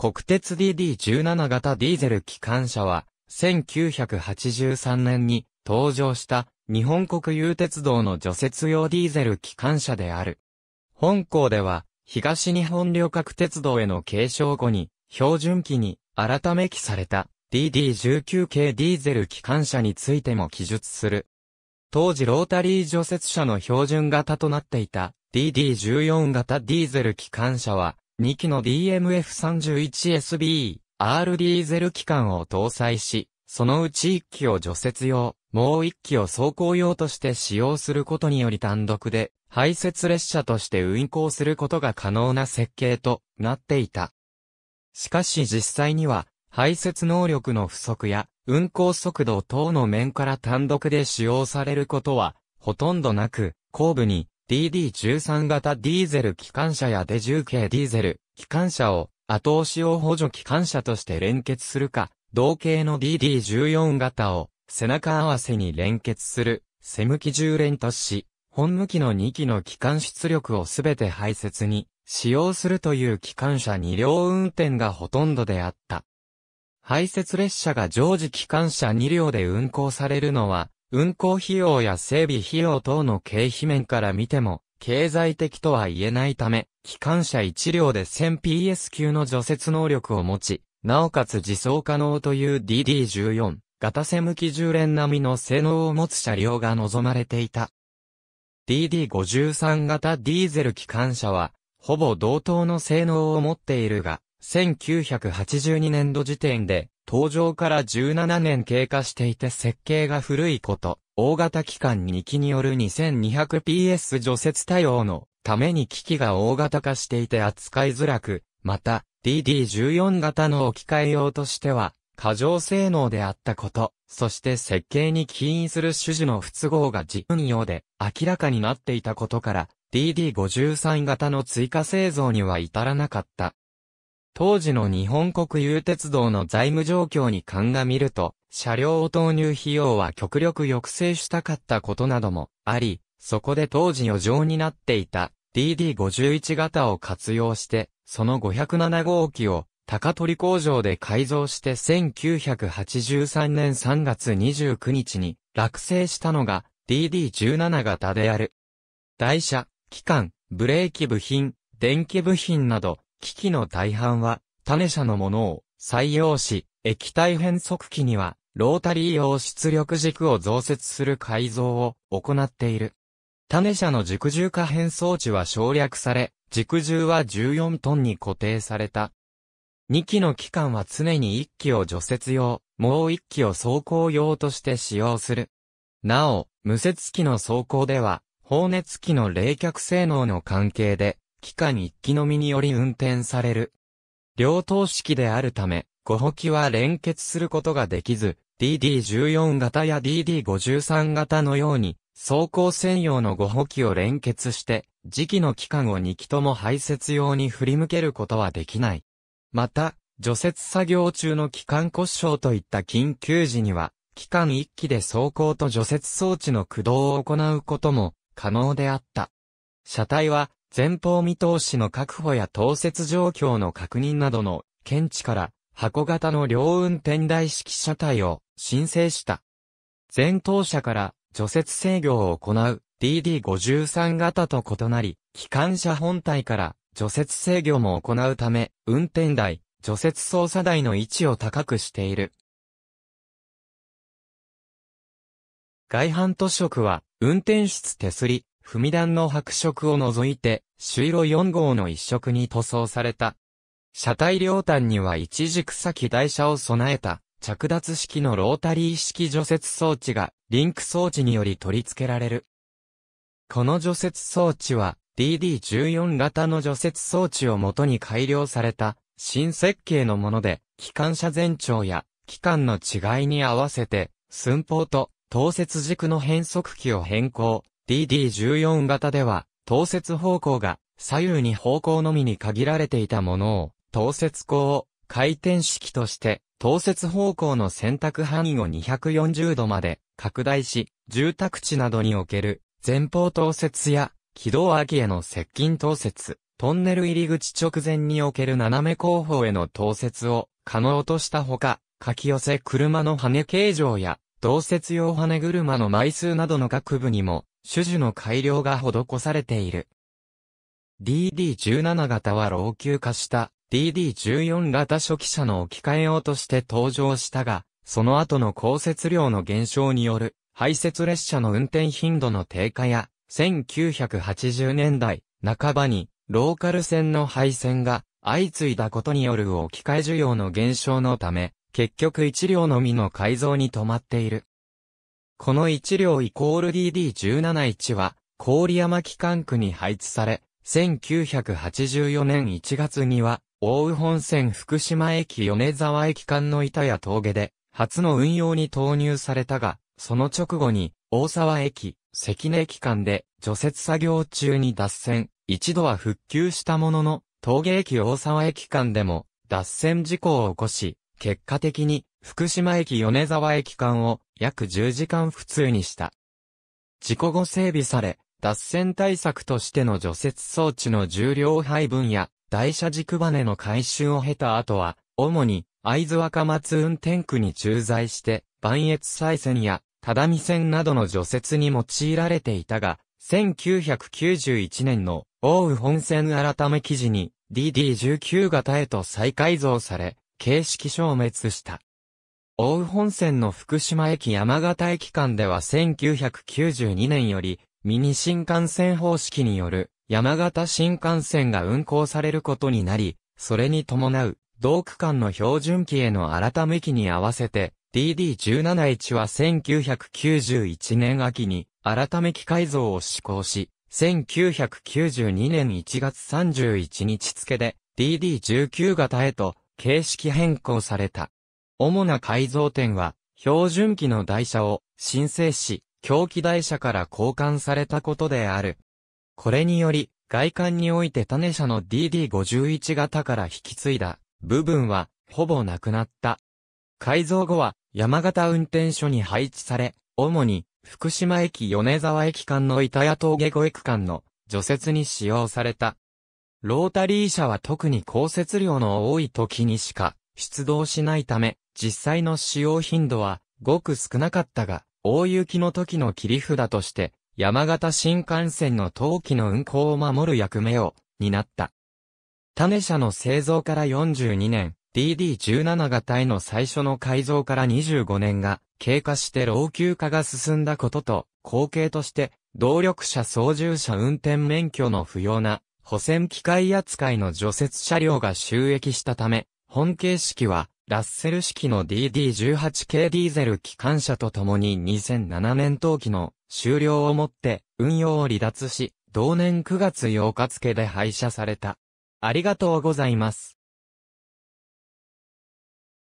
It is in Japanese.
国鉄 DD17 型ディーゼル機関車は、1983年に登場した日本国有鉄道の除雪用ディーゼル機関車である。本校では、東日本旅客鉄道への継承後に、標準機に改め記された DD19 系ディーゼル機関車についても記述する。当時ロータリー除雪車の標準型となっていた DD14 型ディーゼル機関車は2機の DMF31SB、R ディーゼル機関を搭載し、そのうち1機を除雪用、もう1機を走行用として使用することにより単独で、排泄列車として運行することが可能な設計となっていた。しかし実際には、排泄能力の不足や、運行速度等の面から単独で使用されることは、ほとんどなく、後部に DD13 型ディーゼル機関車やデ10系ディーゼル機関車を後押し用補助機関車として連結するか、同型の DD14 型を背中合わせに連結する背向き1連とし、本向きの2機の機関出力をすべて排泄に使用するという機関車2両運転がほとんどであった。排泄列車が常時機関車2両で運行されるのは運行費用や整備費用等の経費面から見ても、経済的とは言えないため、機関車1両で 1000PS 級の除雪能力を持ち、なおかつ自走可能という DD14 型背向き従連並みの性能を持つ車両が望まれていた。DD53 型ディーゼル機関車は、ほぼ同等の性能を持っているが、1982年度時点で、登場から17年経過していて設計が古いこと、大型機関2機による 2200PS 除雪対応のために機器が大型化していて扱いづらく、また DD14 型の置き換え用としては、過剰性能であったこと、そして設計に起因する種子の不都合が自運用で明らかになっていたことから、DD53 型の追加製造には至らなかった。当時の日本国有鉄道の財務状況に鑑みると、車両を投入費用は極力抑制したかったことなどもあり、そこで当時余剰になっていた DD51 型を活用して、その507号機を高取工場で改造して1983年3月29日に落成したのが DD17 型である。台車、機関、ブレーキ部品、電気部品など機器の大半は、種車のものを採用し、液体変速機には、ロータリー用出力軸を増設する改造を行っている。種車の軸重可変装置は省略され、軸重は14トンに固定された。2機の機関は常に1機を除雪用、もう1機を走行用として使用する。なお、無接機の走行では、放熱機の冷却性能の関係で、期間一期のみにより運転される。両等式であるため、5補機は連結することができず、DD14 型や DD53 型のように、走行専用の5補機を連結して、時期の期間を2機とも排泄用に振り向けることはできない。また、除雪作業中の機関故障といった緊急時には、機関1機で走行と除雪装置の駆動を行うことも可能であった。車体は前方見通しの確保や投設状況の確認などの検知から箱型の両運転台式車体を申請した。前頭車から除雪制御を行う DD53 型と異なり、機関車本体から除雪制御も行うため、運転台、除雪操作台の位置を高くしている。外反塗色は、運転室手すり、踏み段の白色を除いて、朱色4号の一色に塗装された。車体両端には一軸先台車を備えた、着脱式のロータリー式除雪装置が、リンク装置により取り付けられる。この除雪装置は、DD14 型の除雪装置を元に改良された、新設計のもので、機関車全長や、機関の違いに合わせて、寸法と、投節軸の変速機を変更、DD14 型では、投節方向が左右に方向のみに限られていたものを、投節口を回転式として、投節方向の選択範囲を240度まで拡大し、住宅地などにおける前方投節や軌道空きへの接近投節、トンネル入り口直前における斜め後方への投節を可能としたほか、書き寄せ車の羽根形状や、同節用羽根車の枚数などの各部にも種々の改良が施されている。DD17 型は老朽化した DD14 型初期車の置き換え用として登場したが、その後の降雪量の減少による排雪列車の運転頻度の低下や、1980年代半ばにローカル線の廃線が相次いだことによる置き換え需要の減少のため、結局一両のみの改造に止まっている。この1両イコール DD171 は、郡山機関区に配置され、1984年1月には、大宇本線福島駅米沢駅間の板や峠で、初の運用に投入されたが、その直後に、大沢駅、関根駅間で、除雪作業中に脱線、一度は復旧したものの、峠駅大沢駅間でも、脱線事故を起こし、結果的に、福島駅米沢駅間を、約10時間普通にした。事故後整備され、脱線対策としての除雪装置の重量配分や、台車軸バネの回収を経た後は、主に、会津若松運転区に駐在して、万越再線や、只見線などの除雪に用いられていたが、1991年の、奥羽本線改め記事に、DD19 型へと再改造され、形式消滅した。大宇本線の福島駅山形駅間では1992年より、ミニ新幹線方式による山形新幹線が運行されることになり、それに伴う、同区間の標準期への改め期に合わせて、d d 1 7 1は1991年秋に改め期改造を施行し、1992年1月31日付で DD19 型へと形式変更された。主な改造点は、標準機の台車を申請し、狂気台車から交換されたことである。これにより、外観において種車の DD51 型から引き継いだ部分はほぼなくなった。改造後は山形運転所に配置され、主に福島駅米沢駅間の板谷峠越区間の除雪に使用された。ロータリー車は特に降雪量の多い時にしか出動しないため、実際の使用頻度はごく少なかったが、大雪の時の切り札として、山形新幹線の冬季の運行を守る役目を、担った。種車の製造から42年、DD17 型への最初の改造から25年が経過して老朽化が進んだことと、後継として、動力車操縦者運転免許の不要な、補選機械扱いの除雪車両が収益したため、本形式は、ラッセル式の DD18 系ディーゼル機関車と共に2007年冬季の終了をもって運用を離脱し、同年9月8日付で廃車された。ありがとうございます。